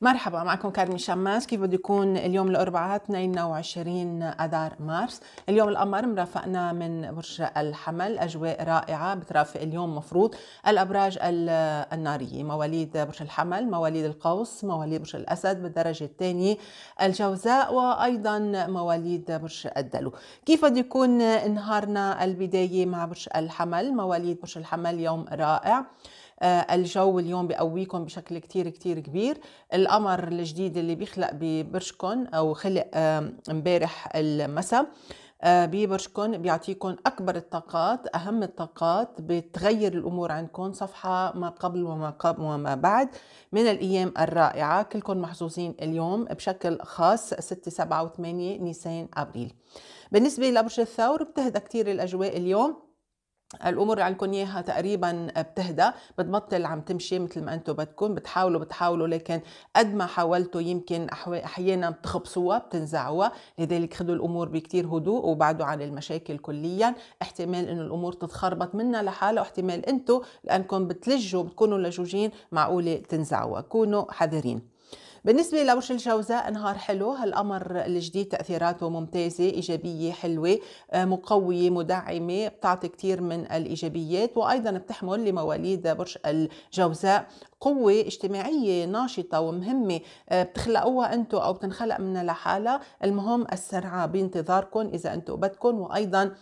مرحبا معكم كارمي شماس كيف بده يكون اليوم الأربعاء 22 أذار مارس اليوم القمر مرافقنا من برج الحمل أجواء رائعة بترافق اليوم مفروض الأبراج النارية مواليد برج الحمل مواليد القوس مواليد برج الأسد بالدرجة الثانية الجوزاء وأيضا مواليد برج الدلو كيف بده يكون نهارنا البداية مع برج الحمل مواليد برج الحمل يوم رائع آه، الجو اليوم بقويكم بشكل كتير كتير كبير القمر الجديد اللي بيخلق ببرشكم أو خلق امبارح المساء آه، ببرشكم بيعطيكم أكبر الطاقات أهم الطاقات بتغير الأمور عندكم صفحة ما قبل وما قبل وما بعد من الأيام الرائعة كلكم محظوظين اليوم بشكل خاص 6 7 و 8 نيسان أبريل بالنسبة لبرج الثور بتهدى كتير الأجواء اليوم الامور اللي عندكم اياها تقريبا بتهدى بتبطل عم تمشي مثل ما انتم بدكم بتحاولوا بتحاولوا لكن قد ما حاولتوا يمكن احيانا بتخبصوها بتنزعوها لذلك خذوا الامور بكثير هدوء وبعدوا عن المشاكل كليا احتمال انه الامور تتخربط منها لحالها واحتمال انتم لانكم بتلجوا بتكونوا لجوجين معقوله تنزعوها كونوا حذرين بالنسبه لبرج الجوزاء نهار حلو هالقمر الجديد تاثيراته ممتازه ايجابيه حلوه آه، مقويه مدعمه بتعطي كثير من الايجابيات وايضا بتحمل لمواليد برج الجوزاء قوة اجتماعية ناشطة ومهمة آه، بتخلقوها أنتو أو بتنخلق منها لحالها المهم السرعة بانتظاركم إذا أنتو بدكم وأيضا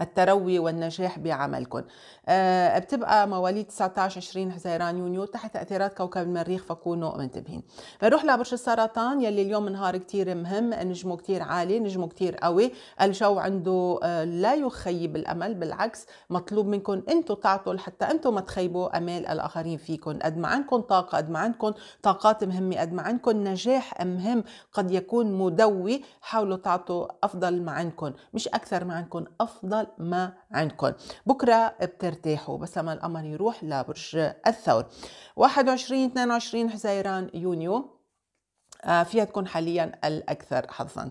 التروي والنجاح بعملكم أه بتبقى مواليد 19 20 حزيران يونيو تحت تاثيرات كوكب المريخ فكونوا منتبهين بنروح لبرج السرطان يلي اليوم نهار كتير مهم نجمه كتير عالي نجمه كتير قوي الجو عنده آه، لا يخيب الامل بالعكس مطلوب منكم انتم تعطوا حتى انتم ما تخيبوا امال الاخرين فيكم قد ما عندكم طاقه قد ما عندكم طاقات مهمه قد ما عندكم نجاح مهم قد يكون مدوي حاولوا تعطوا افضل ما عندكم مش اكثر ما عندكم افضل الأفضل ما عندكم بكرة بترتاحوا بس لما القمر يروح لبرج الثور 21 22 حزيران يونيو آه، فيها تكون حاليا الأكثر حظاً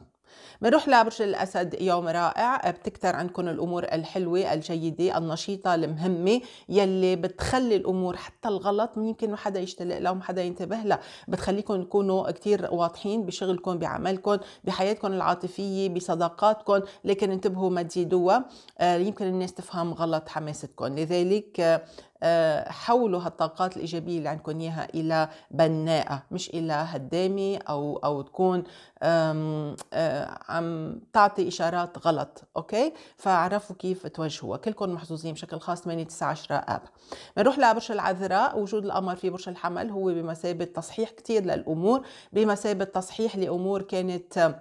بنروح لبرج الأسد يوم رائع بتكتر عندكم الأمور الحلوة الجيدة النشيطة المهمة يلي بتخلي الأمور حتى الغلط يمكن ما حدا يشتلق لها ما حدا ينتبه لها بتخليكم تكونوا كثير واضحين بشغلكم بعملكم بحياتكم العاطفية بصداقاتكم لكن انتبهوا ما تزيدوها آه، يمكن الناس تفهم غلط حماستكم لذلك آه، آه، حولوا هالطاقات الايجابيه اللي عندكم اياها الى بناءه مش الى هدامه او او تكون آه، عم تعطي اشارات غلط اوكي فعرفوا كيف توجهوها كلكم محظوظين بشكل خاص 8 9 10 اب بنروح لبرج العذراء وجود القمر في برج الحمل هو بمثابه تصحيح كثير للامور بمثابه تصحيح لامور كانت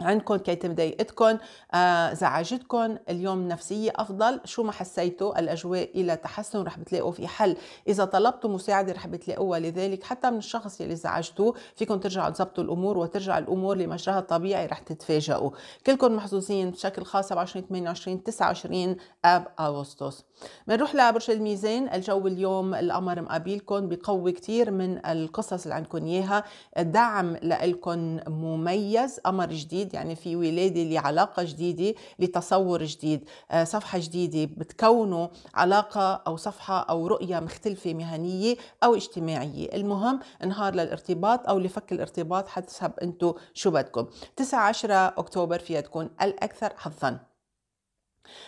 عندكم كانت مضايقتكم آه، زعجتكم اليوم نفسية أفضل شو ما حسيتوا الأجواء إلى تحسن رح بتلاقوا في حل إذا طلبتوا مساعدة رح بتلاقوها لذلك حتى من الشخص يلي زعجتوه فيكم ترجعوا تزبطوا الأمور وترجع الأمور لمجراها الطبيعي رح تتفاجئوا كلكم محظوظين بشكل خاص 27 28 29 آب أغسطس بنروح لبرج الميزان الجو اليوم القمر مقابلكم بقوي كتير من القصص اللي عندكم إياها الدعم لإلكم مميز قمر جديد جديد يعني في ولاده لعلاقه جديده لتصور جديد آه، صفحه جديده بتكونوا علاقه او صفحه او رؤيه مختلفه مهنيه او اجتماعيه المهم نهار للارتباط او لفك الارتباط حسب أنتو شو بدكم 19 اكتوبر فيها تكون الاكثر حظا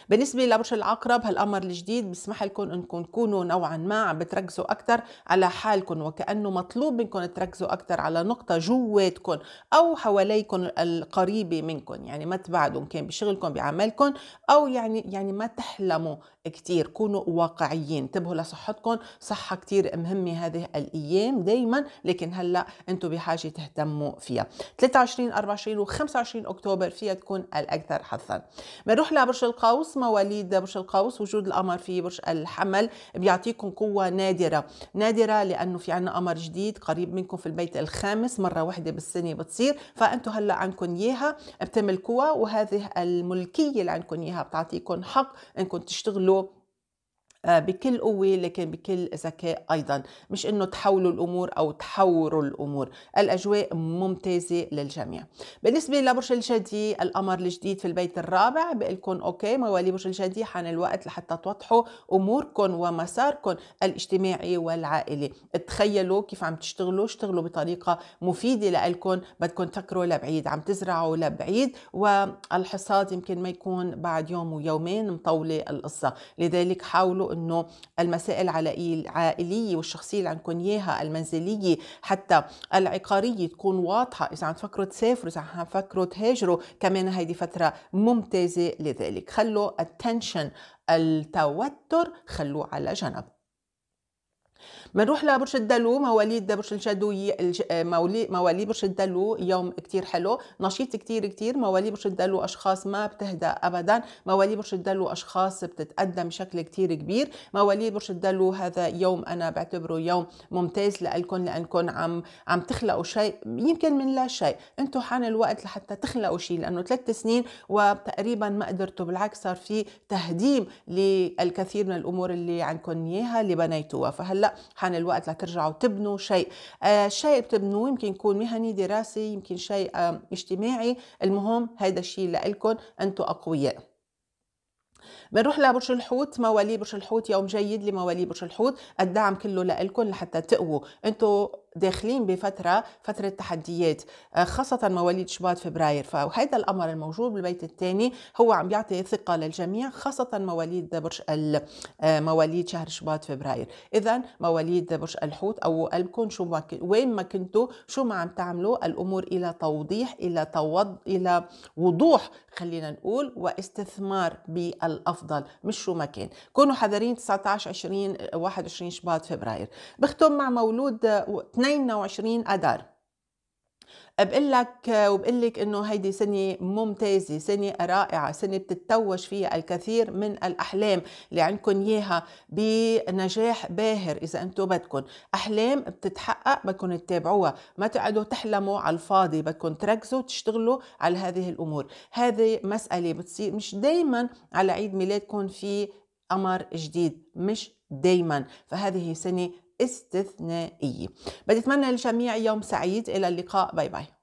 بالنسبه لبرج العقرب هالقمر الجديد بيسمح لكم انكم تكونوا نوعا ما عم بتركزوا اكثر على حالكم وكانه مطلوب منكم تركزوا اكثر على نقطه جواتكم او حواليكم القريبه منكم يعني ما تبعدوا كان بشغلكم بعملكم او يعني يعني ما تحلموا كثير كونوا واقعيين انتبهوا لصحتكم صحه كثير مهمه هذه الايام دائما لكن هلا انتم بحاجه تهتموا فيها 23 24 و25 اكتوبر فيها تكون الاكثر حظا بنروح لبرج القوس مواليد برج القوس وجود القمر في برج الحمل بيعطيكم قوة نادرة نادرة لأنه في عنا قمر جديد قريب منكم في البيت الخامس مرة واحدة بالسنة بتصير فأنتم هلا عندكم إياها بتملكوها وهذه الملكية اللي عندكم إياها بتعطيكم حق أنكم تشتغلوا آه، بكل قوة لكن بكل ذكاء أيضا مش أنه تحولوا الأمور أو تحوروا الأمور الأجواء ممتازة للجميع بالنسبة لبرج الجدي القمر الجديد في البيت الرابع بقلكن أوكي موالي برج الجدي حان الوقت لحتى توضحوا أموركم ومساركم الاجتماعي والعائلي تخيلوا كيف عم تشتغلوا اشتغلوا بطريقة مفيدة لإلكم بدكم تفكروا لبعيد عم تزرعوا لبعيد والحصاد يمكن ما يكون بعد يوم ويومين مطولة القصة لذلك حاولوا انه المسائل العائليه والشخصيه اللي عندكم اياها المنزليه حتى العقاريه تكون واضحه اذا عم تفكروا تسافروا اذا عم تفكروا تهاجروا كمان هيدي فتره ممتازه لذلك خلوا التنشن التوتر خلوه على جنب بنروح لبرج الدلو مواليد برج الجدو آه، مواليد برج الدلو يوم كتير حلو نشيط كتير كتير مواليد برج الدلو اشخاص ما بتهدى ابدا مواليد برج الدلو اشخاص بتتقدم بشكل كتير كبير مواليد برج الدلو هذا يوم انا بعتبره يوم ممتاز لكم لانكم عم عم تخلقوا شيء يمكن من لا شيء انتم حان الوقت لحتى تخلقوا شيء لانه ثلاث سنين وتقريبا ما قدرتوا بالعكس صار في تهديم للكثير من الامور اللي عندكم اياها اللي بنيتوها فهلا حان الوقت لترجعوا تبنوا شيء آه شيء بتبنوه يمكن يكون مهني دراسي يمكن شيء آه اجتماعي المهم هيدا الشيء لإلكم أنتم أقوياء بنروح لبرج الحوت موالي برج الحوت يوم جيد لموالي برج الحوت الدعم كله لإلكم لحتى تقووا انتم داخلين بفتره فتره تحديات آه، خاصه مواليد شباط فبراير فهذا الامر الموجود بالبيت الثاني هو عم بيعطي ثقه للجميع خاصه مواليد برج آه، مواليد شهر شباط فبراير اذا مواليد برج الحوت او قلبكم شو ما وين ما كنتوا شو ما عم تعملوا الامور الى توضيح الى توض الى وضوح خلينا نقول واستثمار بالافضل مش شو ما كان كونوا حذرين 19 20 21 شباط فبراير بختم مع مولود آه، 22 اذار بقول لك وبقول لك انه هيدي سنه ممتازه سنه رائعه سنه بتتوج فيها الكثير من الاحلام اللي عندكم اياها بنجاح باهر اذا انتم بدكم احلام بتتحقق بدكم تتابعوها ما تقعدوا تحلموا على الفاضي بدكم تركزوا تشتغلوا على هذه الامور هذه مساله بتصير مش دائما على عيد ميلادكم في قمر جديد مش دايما فهذه سنة استثنائية بتمنى للجميع يوم سعيد إلى اللقاء باي باي